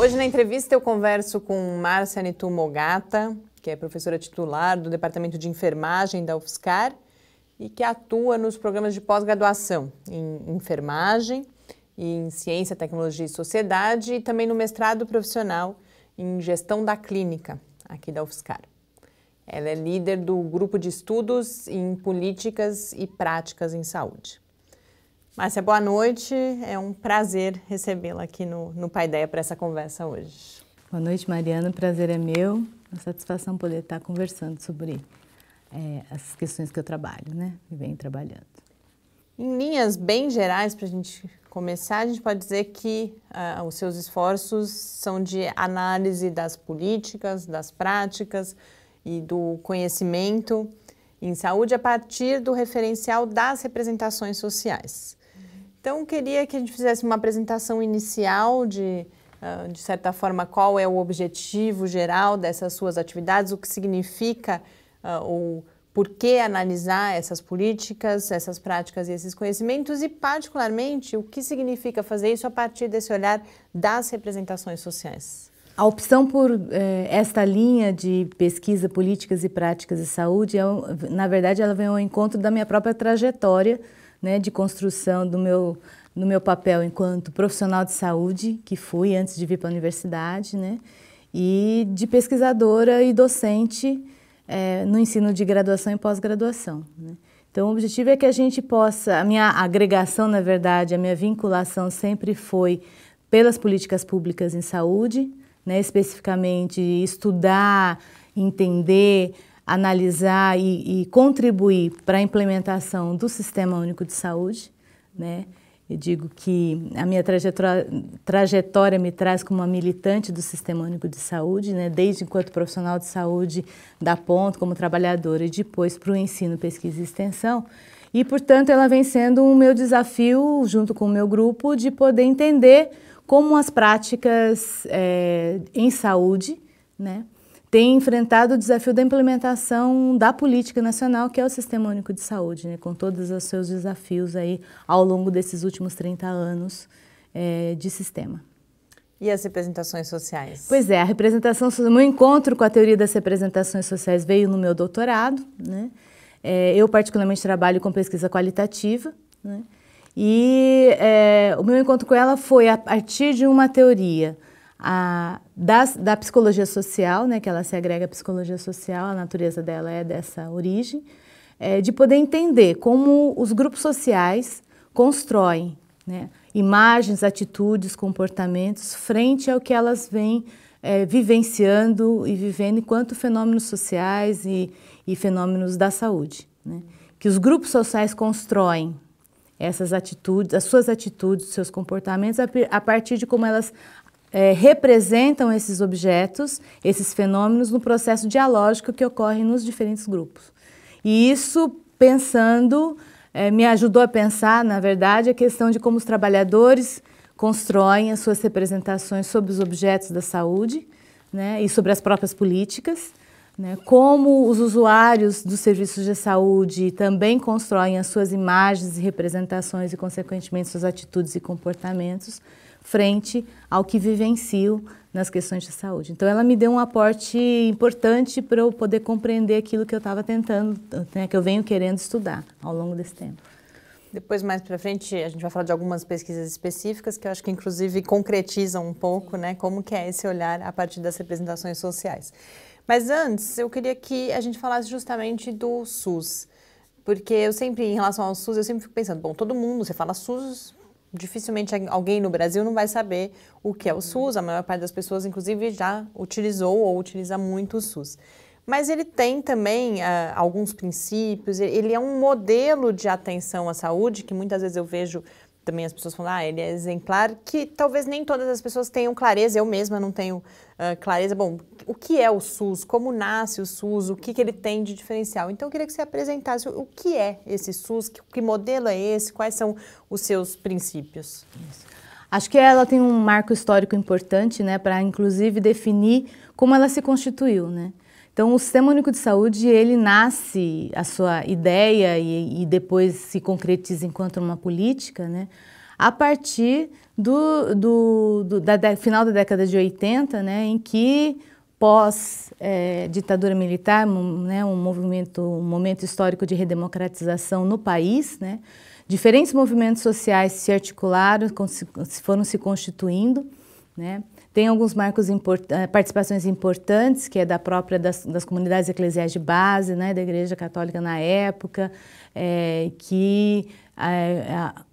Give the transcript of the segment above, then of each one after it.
Hoje na entrevista eu converso com Márcia Nitu Mogata, que é professora titular do Departamento de Enfermagem da UFSCar e que atua nos programas de pós-graduação em enfermagem e em ciência, tecnologia e sociedade e também no mestrado profissional em gestão da clínica aqui da UFSCar. Ela é líder do grupo de estudos em políticas e práticas em saúde. Márcia, boa noite. É um prazer recebê-la aqui no, no Pai Ideia para essa conversa hoje. Boa noite, Mariana. O prazer é meu. Uma satisfação poder estar conversando sobre é, as questões que eu trabalho, né? E venho trabalhando. Em linhas bem gerais, para a gente começar, a gente pode dizer que uh, os seus esforços são de análise das políticas, das práticas e do conhecimento em saúde a partir do referencial das representações sociais. Então, queria que a gente fizesse uma apresentação inicial de, ah, de certa forma, qual é o objetivo geral dessas suas atividades, o que significa ah, o por que analisar essas políticas, essas práticas e esses conhecimentos e, particularmente, o que significa fazer isso a partir desse olhar das representações sociais. A opção por eh, esta linha de pesquisa, políticas e práticas de saúde, é, na verdade, ela vem ao encontro da minha própria trajetória né, de construção do meu, no meu papel enquanto profissional de saúde, que fui antes de vir para a universidade, né, e de pesquisadora e docente é, no ensino de graduação e pós-graduação. Né. Então, o objetivo é que a gente possa, a minha agregação, na verdade, a minha vinculação sempre foi pelas políticas públicas em saúde, né, especificamente estudar, entender analisar e, e contribuir para a implementação do Sistema Único de Saúde, né? Eu digo que a minha trajetória, trajetória, me traz como uma militante do Sistema Único de Saúde, né? desde enquanto profissional de saúde da ponta, como trabalhadora, e depois para o ensino, pesquisa e extensão. E, portanto, ela vem sendo o um meu desafio, junto com o meu grupo, de poder entender como as práticas é, em saúde, né? tem enfrentado o desafio da implementação da política nacional, que é o Sistema Único de Saúde, né, com todos os seus desafios aí ao longo desses últimos 30 anos é, de sistema. E as representações sociais? Pois é, a representação, o meu encontro com a teoria das representações sociais veio no meu doutorado, né? É, eu particularmente trabalho com pesquisa qualitativa, né? E é, o meu encontro com ela foi a partir de uma teoria, a das, da psicologia social, né, que ela se agrega à psicologia social, a natureza dela é dessa origem, é, de poder entender como os grupos sociais constroem né, imagens, atitudes, comportamentos frente ao que elas vêm é, vivenciando e vivendo enquanto fenômenos sociais e, e fenômenos da saúde. Né, que os grupos sociais constroem essas atitudes, as suas atitudes, seus comportamentos a, a partir de como elas é, representam esses objetos, esses fenômenos, no processo dialógico que ocorre nos diferentes grupos. E isso, pensando, é, me ajudou a pensar, na verdade, a questão de como os trabalhadores constroem as suas representações sobre os objetos da saúde né, e sobre as próprias políticas, né, como os usuários dos serviços de saúde também constroem as suas imagens e representações e, consequentemente, suas atitudes e comportamentos frente ao que vivencio nas questões de saúde. Então, ela me deu um aporte importante para eu poder compreender aquilo que eu estava tentando, né, que eu venho querendo estudar ao longo desse tempo. Depois, mais para frente, a gente vai falar de algumas pesquisas específicas que eu acho que, inclusive, concretizam um pouco né, como que é esse olhar a partir das representações sociais. Mas antes, eu queria que a gente falasse justamente do SUS. Porque eu sempre, em relação ao SUS, eu sempre fico pensando, bom, todo mundo, você fala SUS, dificilmente alguém no Brasil não vai saber o que é o uhum. SUS. A maior parte das pessoas, inclusive, já utilizou ou utiliza muito o SUS. Mas ele tem também uh, alguns princípios, ele é um modelo de atenção à saúde que muitas vezes eu vejo também as pessoas falam, ah, ele é exemplar, que talvez nem todas as pessoas tenham clareza, eu mesma não tenho uh, clareza. Bom, o que é o SUS? Como nasce o SUS? O que, que ele tem de diferencial? Então, eu queria que você apresentasse o, que é esse SUS, que, que, modelo é esse, quais são os seus princípios. Acho que ela tem um marco histórico importante, né, para inclusive definir como ela se constituiu, né? Então, o Sistema Único de Saúde, ele nasce, a sua ideia e, e depois se concretiza enquanto uma política, né? a partir do, do, do da, final da década de 80, né, em que pós-ditadura é, militar, né, um movimento, um momento histórico de redemocratização no país, né, diferentes movimentos sociais se articularam, foram se constituindo, né, tem alguns marcos, import, eh, participações importantes, que é da própria das, das, comunidades eclesiais de base, né, da Igreja Católica na época, é, que é,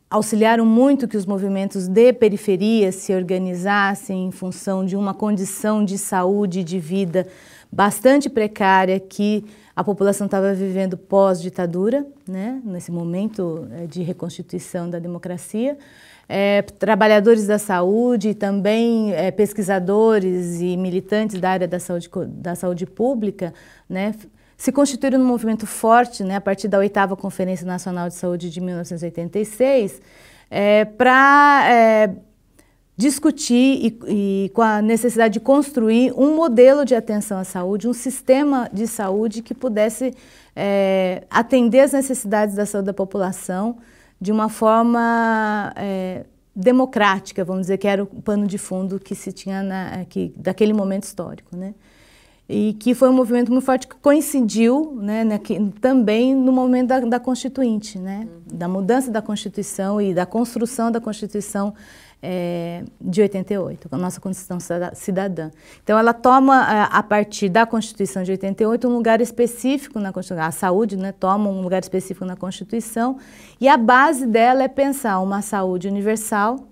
auxiliaram muito que os movimentos de periferia se organizassem em função de uma condição de saúde e de vida bastante precária que a população estava vivendo pós-ditadura, né, nesse momento de reconstituição da democracia é, trabalhadores da saúde, também é, pesquisadores e militantes da área da saúde, da saúde pública, né, se constituíram num movimento forte né, a partir da oitava Conferência Nacional de Saúde de 1986 é, para é, discutir e, e, com a necessidade de construir um modelo de atenção à saúde, um sistema de saúde que pudesse é, atender as necessidades da saúde da população, de uma forma é, democrática, vamos dizer, que era o pano de fundo que se tinha na, é, que, daquele momento histórico. Né? E que foi um movimento muito forte que coincidiu né, que, também no momento da, da Constituinte, né? Uhum. da mudança da Constituição e da construção da Constituição é, de 88, a nossa Constituição Cidadã. Então, ela toma, é, a partir da Constituição de 88, um lugar específico na Constituição. A saúde né, toma um lugar específico na Constituição e a base dela é pensar uma saúde universal,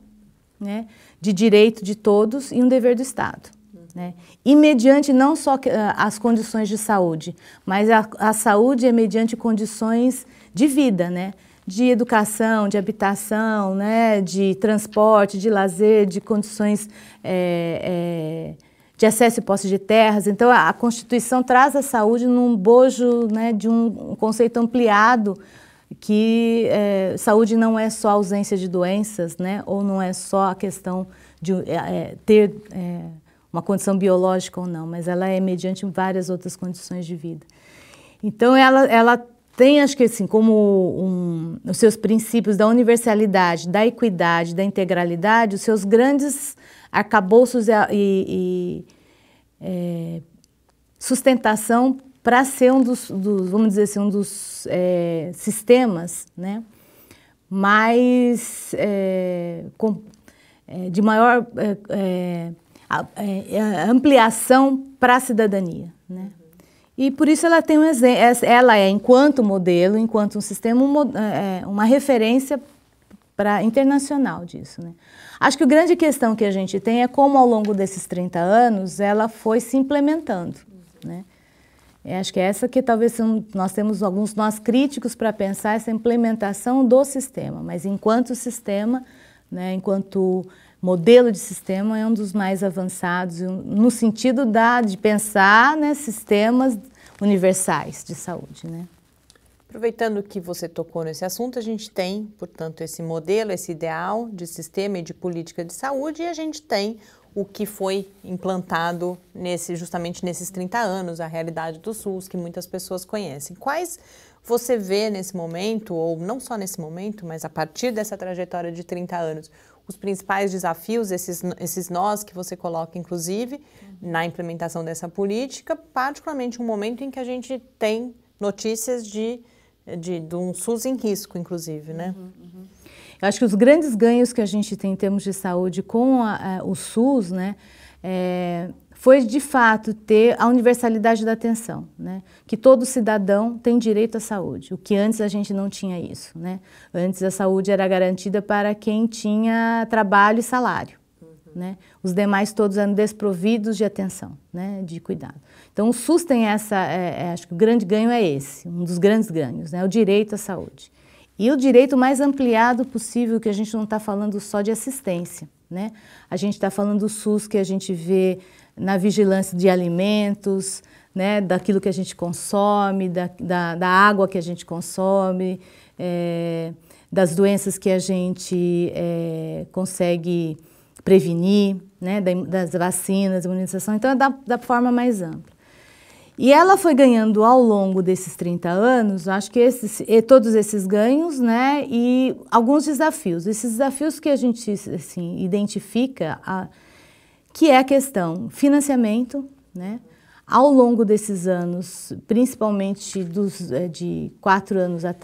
né, de direito de todos e um dever do Estado. Né? E mediante não só é, as condições de saúde, mas a, a saúde é mediante condições de vida, né? de educação, de habitação, né, de transporte, de lazer, de condições é, é, de acesso e posse de terras. Então, a, Constituição traz a saúde num bojo né, de um, um conceito ampliado que é, saúde não é só ausência de doenças, né, ou não é só a questão de ter uma condição biológica ou não, mas ela é mediante várias outras condições de vida. Então, ela, ela tem, acho que assim, como um, os seus princípios da universalidade, da equidade, da integralidade, os seus grandes arcabouços e, e, e é, sustentação para ser um dos, dos, vamos dizer assim, um dos é, sistemas né, mais, é, com, é, de maior é, é, ampliação para a cidadania, né? E por isso ela tem um ela é enquanto modelo, enquanto um sistema, é, é, uma referência para internacional disso, né? Acho que a grande questão que a gente tem é como ao longo desses 30 anos ela foi se implementando, né? acho que é essa que talvez nós temos alguns nós críticos para pensar essa implementação do sistema, mas enquanto sistema, né, enquanto modelo de sistema é um dos mais avançados no sentido da, de pensar né, sistemas universais de saúde. Né? Aproveitando que você tocou nesse assunto, a gente tem, portanto, esse modelo, esse ideal de sistema e de política de saúde, e a gente tem o que foi implantado nesse, justamente nesses 30 anos, a realidade do SUS, que muitas pessoas conhecem. Quais você vê nesse momento, ou não só nesse momento, mas a partir dessa trajetória de 30 anos, os principais desafios, esses, esses nós que você coloca, inclusive, uhum. na implementação dessa política, particularmente um momento em que a gente tem notícias de, de, de um SUS em risco, inclusive, né? Uhum, uhum. Eu acho que os grandes ganhos que a gente tem em termos de saúde com a, a, é, o SUS, né, é, foi de fato ter a universalidade da atenção, né? que todo cidadão tem direito à saúde, o que antes a gente não tinha isso. Né? Antes a saúde era garantida para quem tinha trabalho e salário. Uhum. Né? Os demais todos eram desprovidos de atenção, né? de cuidado. Então o SUS tem essa, é, é, acho que o grande ganho é esse, um dos grandes ganhos, né? o direito à saúde. E o direito mais ampliado possível, que a gente não está falando só de assistência. Né? A gente está falando do SUS que a gente vê na vigilância de alimentos, né, daquilo que a gente consome, da, da, da água que a gente consome, é, das doenças que a gente é, consegue prevenir, né, das vacinas, imunização, então é da, da forma mais ampla. E ela foi ganhando ao longo desses 30 anos, acho que esses, todos esses ganhos, né? E alguns desafios. Esses desafios que a gente assim, identifica, a, que é a questão financiamento, né? Ao longo desses anos, principalmente dos, eh, de quatro anos, é,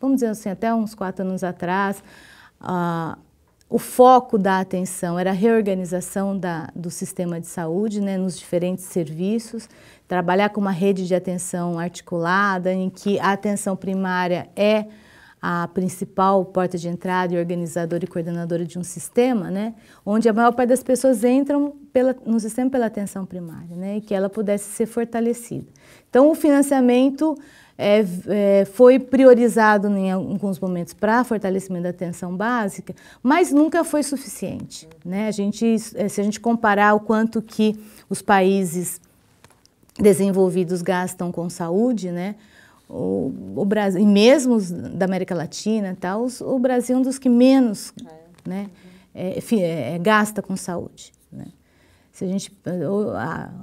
vamos dizer assim, até uns quatro anos atrás, uh, o foco da atenção era a reorganização da, do sistema de saúde, né, nos diferentes serviços, trabalhar com uma rede de atenção articulada, em que a atenção primária é a principal porta de entrada e organizadora e coordenadora de um sistema, né, onde a maior parte das pessoas entram pela, no sistema pela atenção primária, né, e que ela pudesse ser fortalecida. Então, o financiamento é, é, foi priorizado em alguns momentos para fortalecimento da atenção básica, mas nunca foi suficiente. Né? A gente, é, se a gente comparar o quanto que os países desenvolvidos gastam com saúde, né? o, o Brasil, e mesmo os da América Latina, tá, os, o Brasil é um dos que menos é. Né, uhum. é, é, gasta com saúde. Né? Se a gente,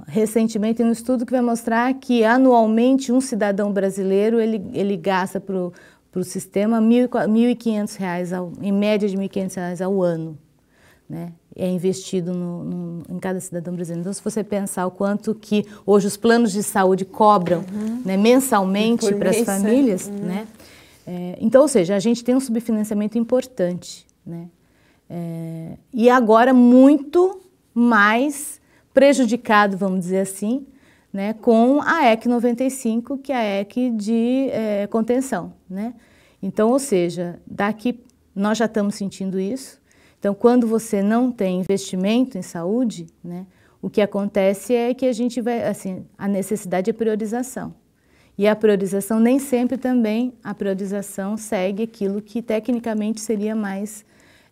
recentemente, tem um estudo que vai mostrar que anualmente um cidadão brasileiro ele, ele gasta para o sistema R$ 1.500, em média de R$ 1.500 ao ano. Né? é investido no, no, em cada cidadão brasileiro. Então, se você pensar o quanto que hoje os planos de saúde cobram uhum. né, mensalmente para as né? famílias, uhum. né? É, então, ou seja, a gente tem um subfinanciamento importante, né? É, e agora muito mais prejudicado, vamos dizer assim, né, com a EC 95, que é a EC de é, contenção, né? Então, ou seja, daqui nós já estamos sentindo isso, então, quando você não tem investimento em saúde, né, o que acontece é que a gente vai, assim, a necessidade é priorização. E a priorização nem sempre também a priorização segue aquilo que tecnicamente seria mais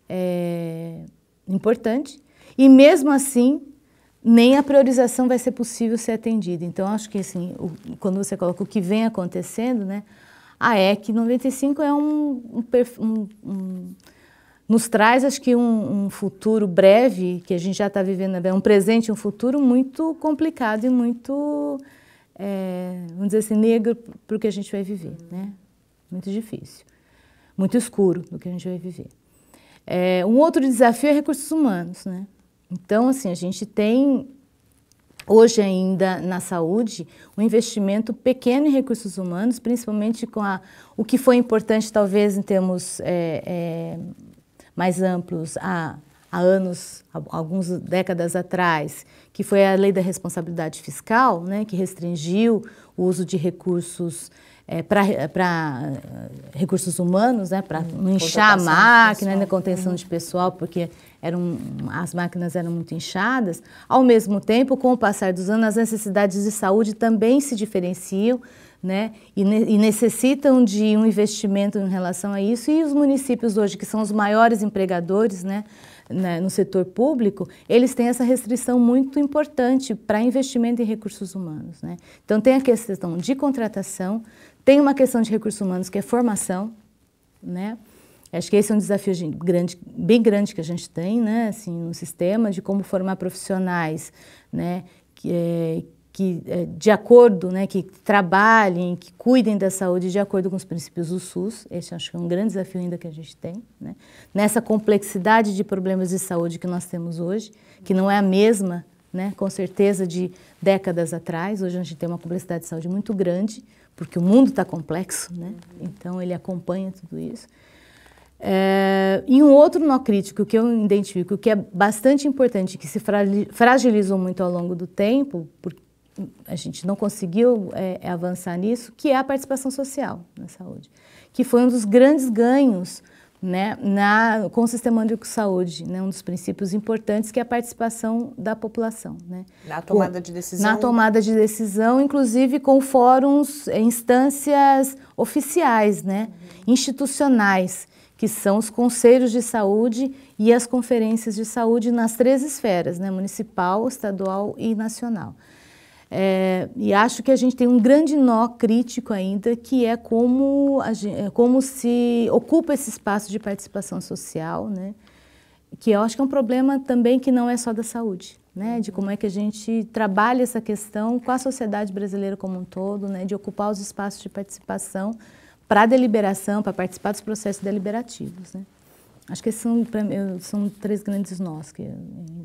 é, importante. E mesmo assim, nem a priorização vai ser possível ser atendida. Então, acho que assim, o, quando você coloca o que vem acontecendo, né, a EC 95 é um, um, um, um nos traz, acho que, um, um futuro breve, que a gente já está vivendo, né, um presente, um futuro muito complicado e muito, é, vamos dizer assim, negro para o que a gente vai viver, uhum. né? Muito difícil, muito escuro do que a gente vai viver. É, um outro desafio é recursos humanos, né? Então, assim, a gente tem hoje ainda na saúde um investimento pequeno em recursos humanos, principalmente com a, o que foi importante talvez em termos é, é, mais amplos há, há anos, há, algumas décadas atrás, que foi a lei da responsabilidade fiscal, né, que restringiu o uso de recursos é, eh, para recursos humanos, né, para hum, não inchar a máquina, na né, contenção de uhum. pessoal, porque eram, as máquinas eram muito inchadas. Ao mesmo tempo, com o passar dos anos, as necessidades de saúde também se diferenciam né? E, ne e, necessitam de um investimento em relação a isso. E os municípios hoje, que são os maiores empregadores, né, né? no setor público, eles têm essa restrição muito importante para investimento em recursos humanos. Né? Então, tem a questão de contratação, tem uma questão de recursos humanos que é formação, né? Acho que esse é um desafio grande, bem grande que a gente tem, né? Assim, no sistema de como formar profissionais, né? Que, é, que eh, de acordo, né, que trabalhem, que cuidem da saúde de acordo com os princípios do SUS. Esse acho que é um grande desafio ainda que a gente tem, né? Nessa complexidade de problemas de saúde que nós temos hoje, que não é a mesma, né, com certeza de décadas atrás. Hoje a gente tem uma complexidade de saúde muito grande, porque o mundo está complexo, né? Então ele acompanha tudo isso. É, e um outro nó crítico que eu identifico, que é bastante importante, que se fragilizou muito ao longo do tempo, porque a gente não conseguiu é, é, avançar nisso, que é a participação social na saúde, que foi um dos grandes ganhos né, na, com o Sistema Único de Saúde, né, um dos princípios importantes que é a participação da população. Né, na tomada com, de decisão? Na tomada de decisão, inclusive com fóruns, é, instâncias oficiais, né, uhum. institucionais, que são os conselhos de saúde e as conferências de saúde nas três esferas, né, municipal, estadual e nacional. É, e acho que a gente tem um grande nó crítico ainda, que é como, gente, é como se ocupa esse espaço de participação social, né? que eu acho que é um problema também que não é só da saúde, né? de como é que a gente trabalha essa questão com a sociedade brasileira como um todo, né? de ocupar os espaços de participação para a deliberação, para participar dos processos deliberativos. Né? Acho que são, são três grandes nós que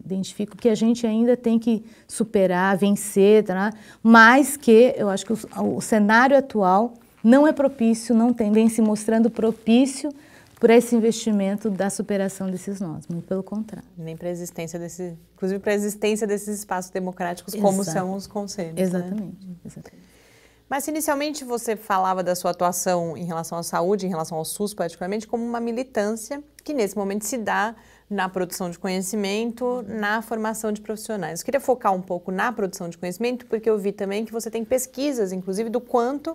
identifico que a gente ainda tem que superar, vencer, tá? mas que eu acho que o, o cenário atual não é propício, não tem, vem se mostrando propício para esse investimento da superação desses nós, muito pelo contrário. Nem para a existência desses, inclusive para a existência desses espaços democráticos como Exato. são os conselhos. Exatamente. Né? exatamente. Mas inicialmente você falava da sua atuação em relação à saúde, em relação ao SUS particularmente, como uma militância que nesse momento se dá na produção de conhecimento, na formação de profissionais. Eu queria focar um pouco na produção de conhecimento, porque eu vi também que você tem pesquisas, inclusive, do quanto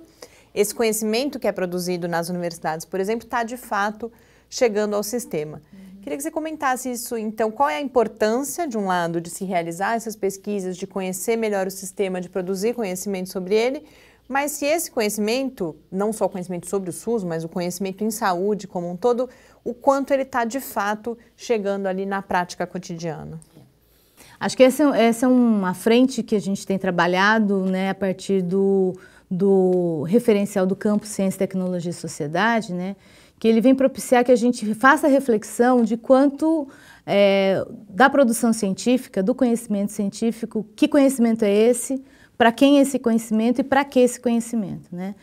esse conhecimento que é produzido nas universidades, por exemplo, está de fato chegando ao sistema. Uhum. Queria que você comentasse isso, então, qual é a importância, de um lado, de se realizar essas pesquisas, de conhecer melhor o sistema, de produzir conhecimento sobre ele, mas se esse conhecimento, não só o conhecimento sobre o SUS, mas o conhecimento em saúde como um todo, o quanto ele está de fato chegando ali na prática cotidiana? Acho que essa, essa é uma é frente que a gente tem trabalhado né, a partir do, do referencial do campo Ciência, Tecnologia e Sociedade, né, que ele vem propiciar que a gente faça a reflexão de quanto é, da produção científica, do conhecimento científico, que conhecimento é esse, para quem é esse conhecimento e para que esse conhecimento, né?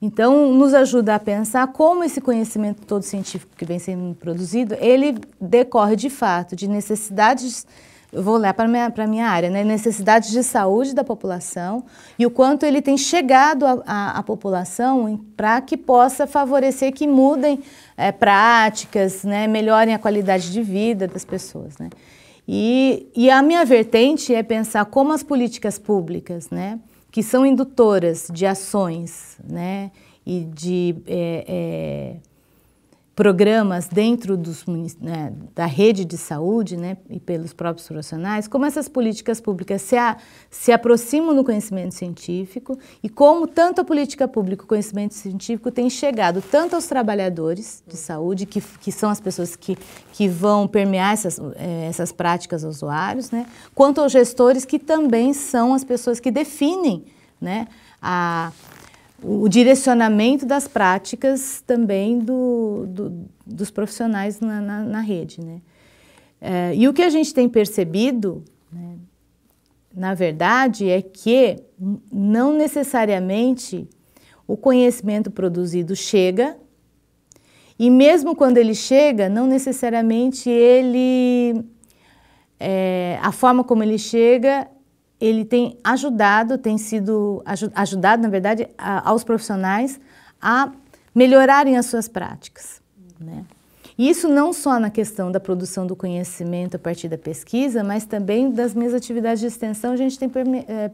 Então, nos ajuda a pensar como esse conhecimento todo científico que vem sendo produzido, ele decorre de fato de necessidades, eu vou olhar para a minha, minha área, né? necessidades de saúde da população e o quanto ele tem chegado à população para que possa favorecer que mudem é, práticas, né? melhorem a qualidade de vida das pessoas. Né? E, e a minha vertente é pensar como as políticas públicas, né, que são indutoras de ações, né, e de é, é, programas dentro dos, né, da rede de saúde né, e pelos próprios profissionais, como essas políticas públicas se, a, se aproximam no conhecimento científico e como tanto a política pública, o conhecimento científico tem chegado tanto aos trabalhadores de saúde, que, que são as pessoas que, que vão permear essas, eh, essas práticas aos usuários, né, quanto aos gestores, que também são as pessoas que definem né, a, o direcionamento das práticas também do, do, dos profissionais na, na, na rede. Né? É, e o que a gente tem percebido, né, na verdade, é que não necessariamente o conhecimento produzido chega, e mesmo quando ele chega, não necessariamente ele. É, a forma como ele chega ele tem ajudado, tem sido ajudado, na verdade, a, aos profissionais a melhorarem as suas práticas. Né? E isso não só na questão da produção do conhecimento a partir da pesquisa, mas também das minhas atividades de extensão, a gente tem é,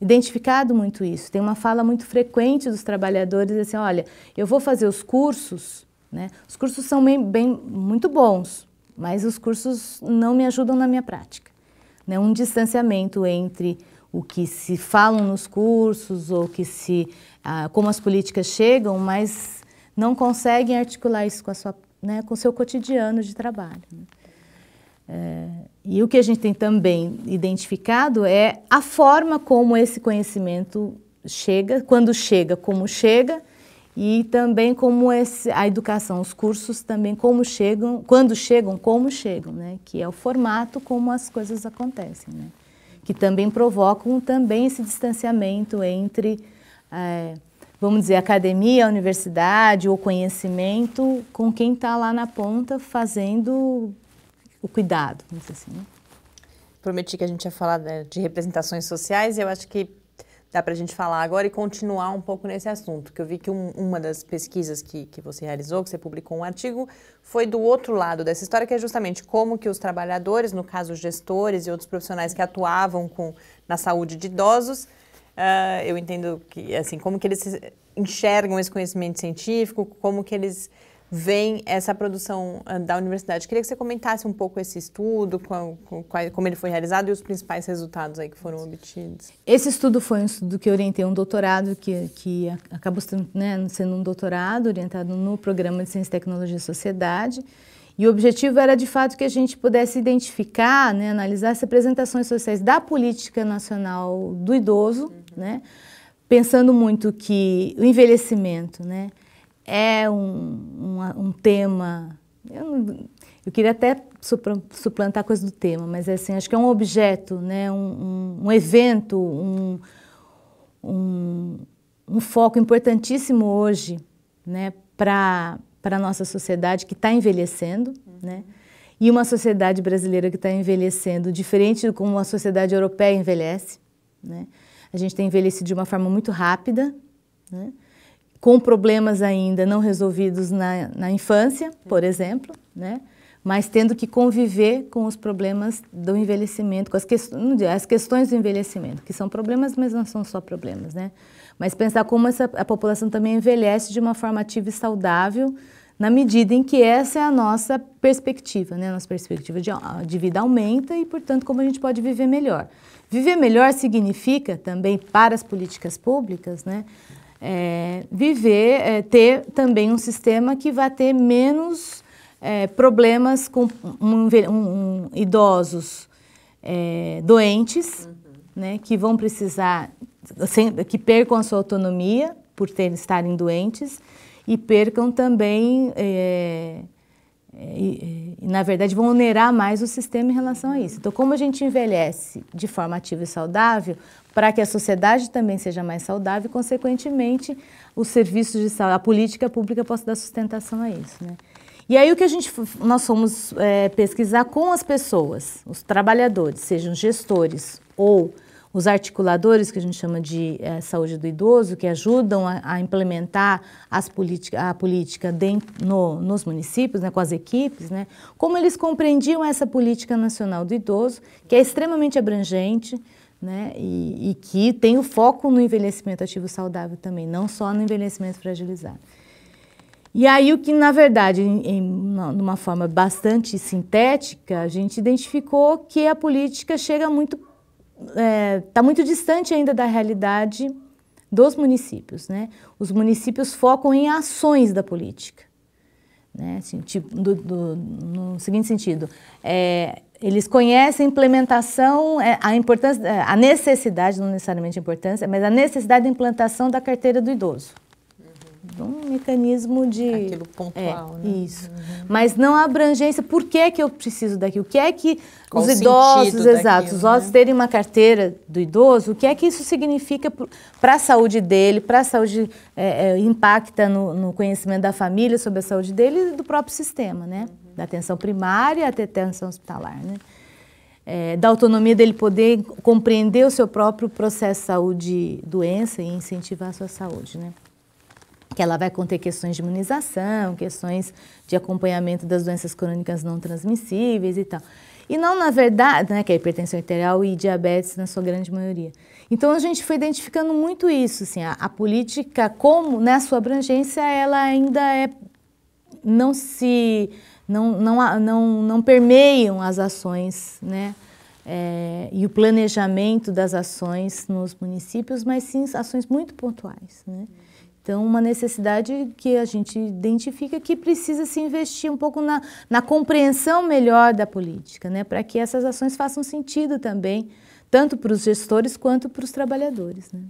identificado muito isso. Tem uma fala muito frequente dos trabalhadores assim, olha, eu vou fazer os cursos, né? os cursos são bem, bem muito bons, mas os cursos não me ajudam na minha prática né, um distanciamento entre o que se falam nos cursos ou que se ah, como as políticas chegam, mas não conseguem articular isso com a sua, né, com o seu cotidiano de trabalho. Né? É, e o que a gente tem também identificado é a forma como esse conhecimento chega, quando chega, como chega e também como esse, a educação, os cursos também como chegam, quando chegam, como chegam, né? Que é o formato como as coisas acontecem, né? Que também provocam também esse distanciamento entre, é, vamos dizer, academia, universidade, o conhecimento com quem está lá na ponta fazendo o cuidado, vamos dizer assim. Né? Prometi que a gente ia falar né, de representações sociais e eu acho que dá para a gente falar agora e continuar um pouco nesse assunto, que eu vi que um, uma das pesquisas que, que você realizou, que você publicou um artigo, foi do outro lado dessa história, que é justamente como que os trabalhadores, no caso gestores e outros profissionais que atuavam com, na saúde de idosos, uh, eu entendo que, assim, como que eles enxergam esse conhecimento científico, como que eles vem essa produção ah, da universidade. Queria que você comentasse um pouco esse estudo, como ele foi realizado e os principais resultados aí que foram obtidos. Esse estudo foi um estudo que orientei um doutorado, que, que acabou né, sendo um doutorado orientado no programa de Ciência, Tecnologia e Sociedade. E o objetivo era, de fato, que a gente pudesse identificar, né, analisar as representações sociais da política nacional do idoso, uhum. né, pensando muito que o envelhecimento, né, é um, um, um tema. Eu, não, eu, queria até suplantar a coisa do tema, mas é assim, acho que é um objeto, né? um, um evento, um, um, foco importantíssimo hoje né? para a nossa sociedade que está envelhecendo. Uhum. Né? E uma sociedade brasileira que está envelhecendo, diferente de como a sociedade europeia envelhece. Né? A gente tem envelhecido de uma forma muito rápida. Né? com problemas ainda não resolvidos na, na infância, por exemplo, né? mas tendo que conviver com os problemas do envelhecimento, com as, que, as questões do envelhecimento, que são problemas, mas não são só problemas, né? Mas pensar como essa, a população também envelhece de uma forma ativa e saudável, na medida em que essa é a nossa perspectiva, né? A nossa perspectiva de, ah, de vida aumenta e, portanto, como a gente pode viver melhor. Viver melhor significa também para as políticas públicas, né? é, viver, é, ter também um sistema que vai ter menos é, problemas com um, um, um, idosos é, doentes, uhum. né, que vão precisar, sem, que percam a sua autonomia por terem estarem doentes e percam também é, é, e, é, e, na verdade, vão onerar mais o sistema em relação a isso. Então, como a gente envelhece de forma ativa e saudável, para que a sociedade também seja mais saudável e, consequentemente, os serviços de saúde, a política pública possa dar sustentação a isso. Né? E aí o que a gente, nós fomos é, pesquisar com as pessoas, os trabalhadores, sejam gestores ou os articuladores, que a gente chama de é, saúde do idoso, que ajudam a, a implementar as a política dentro, no, nos municípios, né, com as equipes, né, como eles compreendiam essa política nacional do idoso, que é extremamente abrangente, né? E, e, que tem o foco no envelhecimento ativo saudável também, não só no envelhecimento fragilizado. E aí o que, na verdade, em, em numa forma bastante sintética, a gente identificou que a política chega muito está é, tá muito distante ainda da realidade dos municípios. Né? Os municípios focam em ações da política. Né? Assim, tipo, do, do, no seguinte sentido, é, eles conhecem a implementação, é, a importância, é, a necessidade, não necessariamente a importância, mas a necessidade da implantação da carteira do idoso um mecanismo de... Aquilo pontual, é, né? Isso. Uhum. Mas não a abrangência, por que que eu preciso daquilo? O que é que Qual os idosos, exato, os né? idosos né? terem uma carteira do idoso, o que é que isso significa para a saúde dele, para a saúde, é, é, impacta no, no, conhecimento da família sobre a saúde dele e do próprio sistema, né? Uhum. Da atenção primária até atenção hospitalar, né? É, da autonomia dele poder compreender o seu próprio processo de saúde, doença e incentivar a sua saúde, né? que ela vai conter questões de imunização, questões de acompanhamento das doenças crônicas não transmissíveis e tal. E não, na verdade, né, que é hipertensão arterial e diabetes na sua grande maioria. Então a gente foi identificando muito isso, assim, a, a política como, na né, sua abrangência, ela ainda é não se não, não, não, não permeiam as ações, né? É, e o planejamento das ações nos municípios, mas sim ações muito pontuais, né? Então, uma necessidade que a gente identifica que precisa se investir um pouco na, na compreensão melhor da política, né? para que essas ações façam sentido também, tanto para os gestores quanto para os trabalhadores. Né?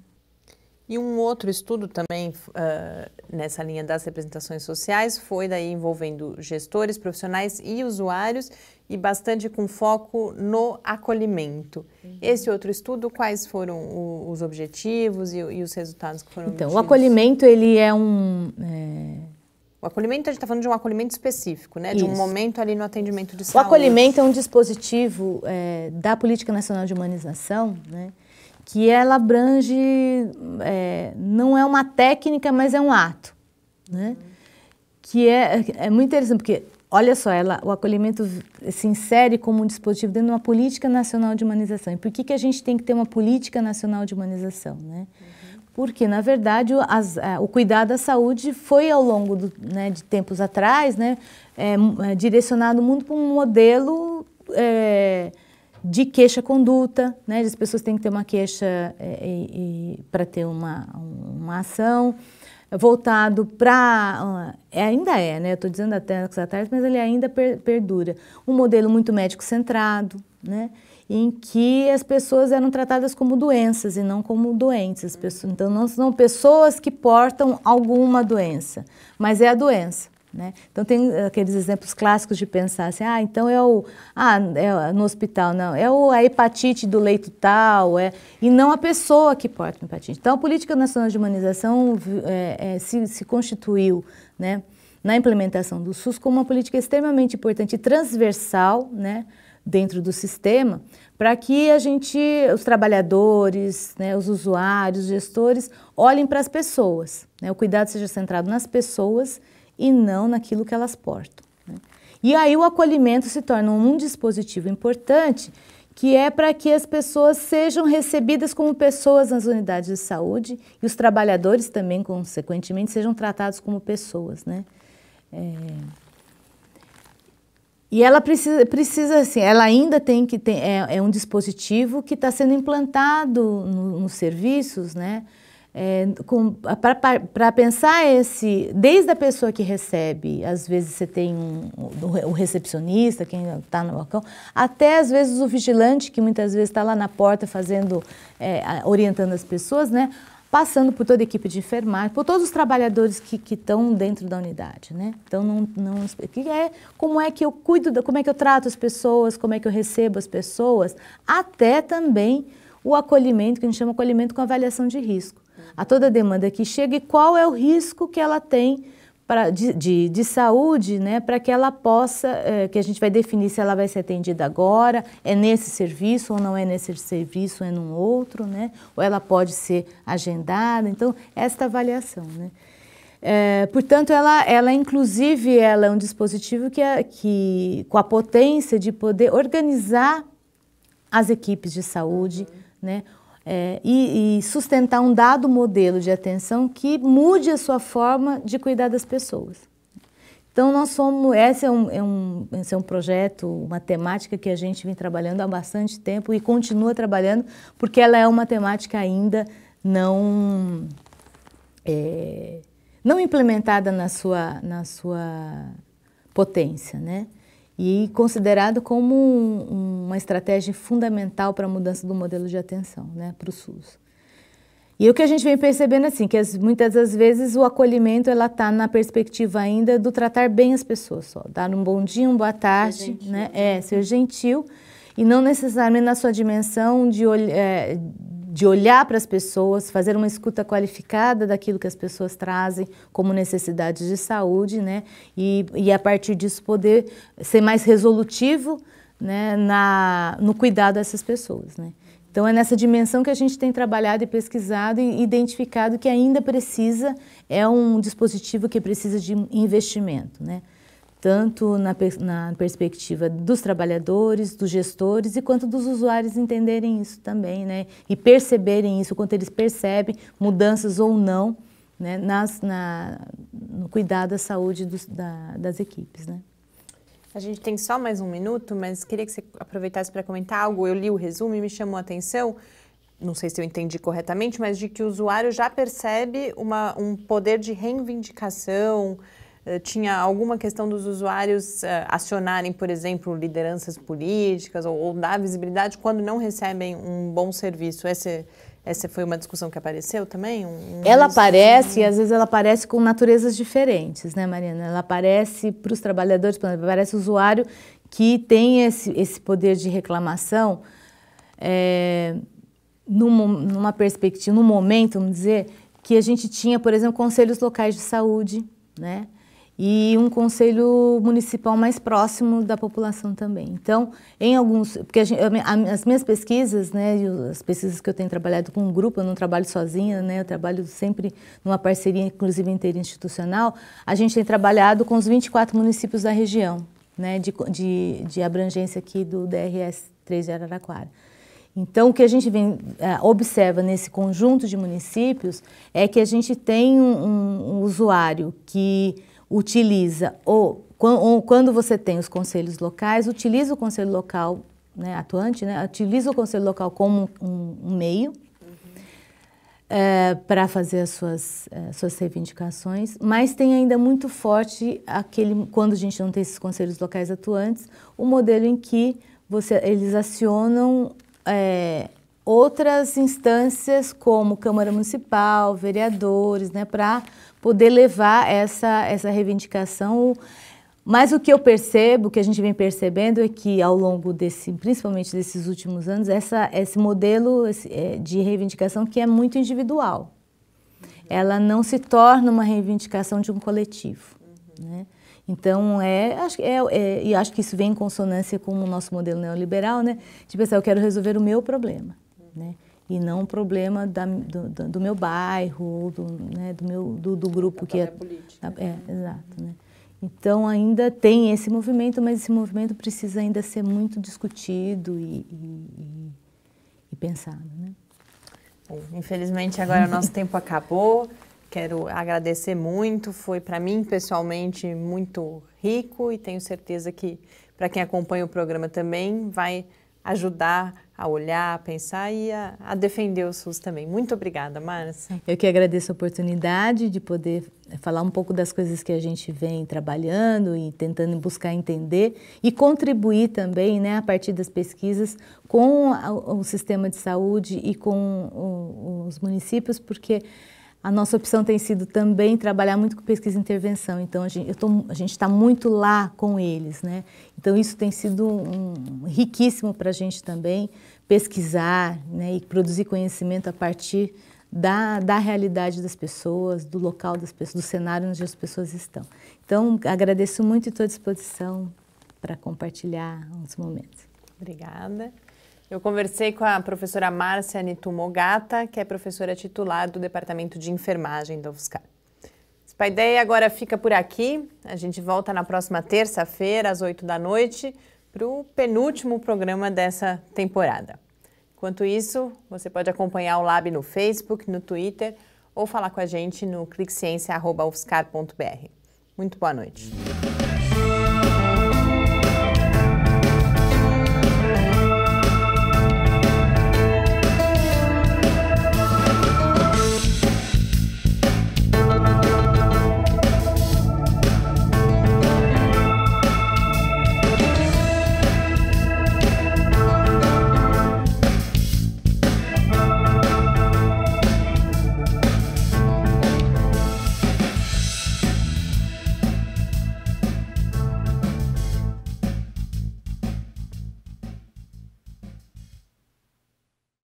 E um outro estudo também uh, nessa linha das representações sociais foi daí envolvendo gestores, profissionais e usuários e bastante com foco no acolhimento. Uhum. Esse outro estudo, quais foram o, os objetivos e, e, os resultados que foram Então, obtidos? o acolhimento ele é um... É... O acolhimento, a gente está falando de um acolhimento específico, né? Isso. De um momento ali no atendimento de saúde. O acolhimento é um dispositivo é, da Política Nacional de Humanização, né? que ela abrange, é, não é uma técnica, mas é um ato, né? Que é, é muito interessante, porque, olha só, ela, o acolhimento se insere como um dispositivo dentro de uma política nacional de humanização. E por que, que a gente tem que ter uma política nacional de humanização, né? Porque, na verdade, as, é, o cuidado à saúde foi, ao longo do, né, de tempos atrás, né, é, é direcionado muito para um modelo... É, de queixa-conduta, né? As pessoas têm que ter uma queixa é, para ter uma, uma ação voltado para. É, ainda é, né? estou dizendo até atrás, mas ele ainda per, perdura. Um modelo muito médico-centrado, né? Em que as pessoas eram tratadas como doenças e não como doentes. Pessoas, então, não são pessoas que portam alguma doença, mas é a doença. Né? Então tem eh, aqueles exemplos clássicos de pensar assim, ah, então é o ah, é no hospital não, é o, a hepatite do leito tal, é e não a pessoa que porta a hepatite. Então a política nacional de humanização é, é, se, se constituiu, né, na implementação do SUS como uma política extremamente importante, transversal, né, dentro do sistema, para que a gente, os trabalhadores, né, os usuários, os gestores, olhem para as pessoas. Né? o cuidado seja centrado nas pessoas e não naquilo que elas portam. Né? E aí o acolhimento se torna um dispositivo importante que é para que as pessoas sejam recebidas como pessoas nas unidades de saúde e os trabalhadores também, consequentemente, sejam tratados como pessoas, né? É... E ela precisa, precisa, assim, ela ainda tem que ter, é, é um dispositivo que está sendo implantado no, nos serviços, né? É, para pensar esse, desde a pessoa que recebe, às vezes você tem um, o recepcionista, quem está no balcão, até às vezes o vigilante, que muitas vezes está lá na porta fazendo, é, orientando as pessoas, né? passando por toda a equipe de enfermagem, por todos os trabalhadores que estão dentro da unidade, né? Então não, não que é como é que eu cuido, como é que eu trato as pessoas, como é que eu recebo as pessoas, até também o acolhimento que a gente chama acolhimento com avaliação de risco a toda demanda que chega e qual é o risco que ela tem pra, de, de, de saúde né, para que ela possa, é, que a gente vai definir se ela vai ser atendida agora, é nesse serviço ou não é nesse serviço, é num outro, né, ou ela pode ser agendada. Então, esta avaliação. Né. É, portanto, ela, ela inclusive ela é um dispositivo que, é, que com a potência de poder organizar as equipes de saúde, uhum. né? é, e, e sustentar um dado modelo de atenção que mude a sua forma de cuidar das pessoas. Então, nós somos. Esse é um, é um, esse é um projeto, uma temática que a gente vem trabalhando há bastante tempo e continua trabalhando, porque ela é uma temática ainda não. É, não implementada na sua, na sua potência, né? e considerado como um, uma estratégia fundamental para a mudança do modelo de atenção né, para o SUS. E o que a gente vem percebendo assim, que as, muitas das vezes o acolhimento ela está na perspectiva ainda do tratar bem as pessoas, só dar um bom dia, uma boa tarde, ser gentil, né? É, ser gentil e não necessariamente na sua dimensão de, é, de olhar para as pessoas, fazer uma escuta qualificada daquilo que as pessoas trazem como necessidades de saúde, né? E, e a partir disso poder ser mais resolutivo né, na, no cuidado dessas pessoas, né? Então é nessa dimensão que a gente tem trabalhado e pesquisado e identificado que ainda precisa, é um dispositivo que precisa de investimento, né? tanto na, na, perspectiva dos trabalhadores, dos gestores e quanto dos usuários entenderem isso também, né? E perceberem isso, quanto eles percebem mudanças ou não, né? Nas, na, no cuidado da saúde dos, da, das equipes, né? A gente tem só mais um minuto, mas queria que você aproveitasse para comentar algo. Eu li o resumo e me chamou a atenção não sei se eu entendi corretamente, mas de que o usuário já percebe uma, um poder de reivindicação, eh, tinha alguma questão dos usuários eh, acionarem, por exemplo, lideranças políticas ou, ou dar visibilidade quando não recebem um bom serviço. Essa, essa foi uma discussão que apareceu também? Um, ela aparece, e às vezes ela aparece com naturezas diferentes, né, Mariana? Ela aparece para os trabalhadores, aparece o usuário que tem esse, esse poder de reclamação é, eh, numa, numa perspectiva, num momento, vamos dizer, que a gente tinha, por exemplo, conselhos locais de saúde, né? e um conselho municipal mais próximo da população também. Então, em alguns, porque gente, as minhas pesquisas, né, as pesquisas que eu tenho trabalhado com um grupo, eu não trabalho sozinha, né, eu trabalho sempre numa parceria, inclusive interinstitucional. A gente tem trabalhado com os 24 municípios da região, né, de, de, de abrangência aqui do DRS 3 de Araraquara. Então, o que a gente vem, é, observa nesse conjunto de municípios é que a gente tem um, um usuário que utiliza ou quando você tem os conselhos locais, utiliza o conselho local né, atuante, né, utiliza o conselho local como um, um meio uhum. Eh, é, para fazer as suas, é, suas reivindicações, mas tem ainda muito forte aquele, quando a gente não tem esses conselhos locais atuantes, o um modelo em que você, eles acionam é, outras instâncias como Câmara Municipal, vereadores, né, para poder levar essa, essa reivindicação. Mas o que eu percebo, o que a gente vem percebendo é que ao longo desse, principalmente desses últimos anos, essa, esse modelo é, de reivindicação que é muito individual. Ela não se torna uma reivindicação de um coletivo. Né? Então, é, acho, é, é, e acho que isso vem em consonância com o nosso modelo neoliberal, né? De pensar, eu quero resolver o meu problema, né? e não um problema da, do, do, meu bairro, do, né, do meu do, do grupo da que é, política. é, exato, né? Então ainda tem esse movimento, mas esse movimento precisa ainda ser muito discutido e, e, e pensado, né? Bom, infelizmente agora nosso tempo acabou. Quero agradecer muito, foi para mim pessoalmente muito rico e tenho certeza que para quem acompanha o programa também vai ajudar a olhar, a pensar e a, a, defender o SUS também. Muito obrigada, Márcia. Eu que agradeço a oportunidade de poder falar um pouco das coisas que a gente vem trabalhando e tentando buscar entender e contribuir também, né, a partir das pesquisas com o, o sistema de saúde e com o, os municípios, porque a nossa opção tem sido também trabalhar muito com pesquisa e intervenção. Então, a gente está muito lá com eles, né? Então, isso tem sido um, um, riquíssimo para a gente também pesquisar né, e produzir conhecimento a partir da, da realidade das pessoas, do local das pessoas, do cenário onde as pessoas estão. Então, agradeço muito e estou à disposição para compartilhar uns momentos. Obrigada. Eu conversei com a professora Márcia Nitumogata, que é professora titular do Departamento de Enfermagem da UFSCar. A ideia agora fica por aqui. A gente volta na próxima terça-feira, às 8 da noite, para o penúltimo programa dessa temporada. Enquanto isso, você pode acompanhar o Lab no Facebook, no Twitter ou falar com a gente no cliqueciência.ufscar.br. Muito boa noite.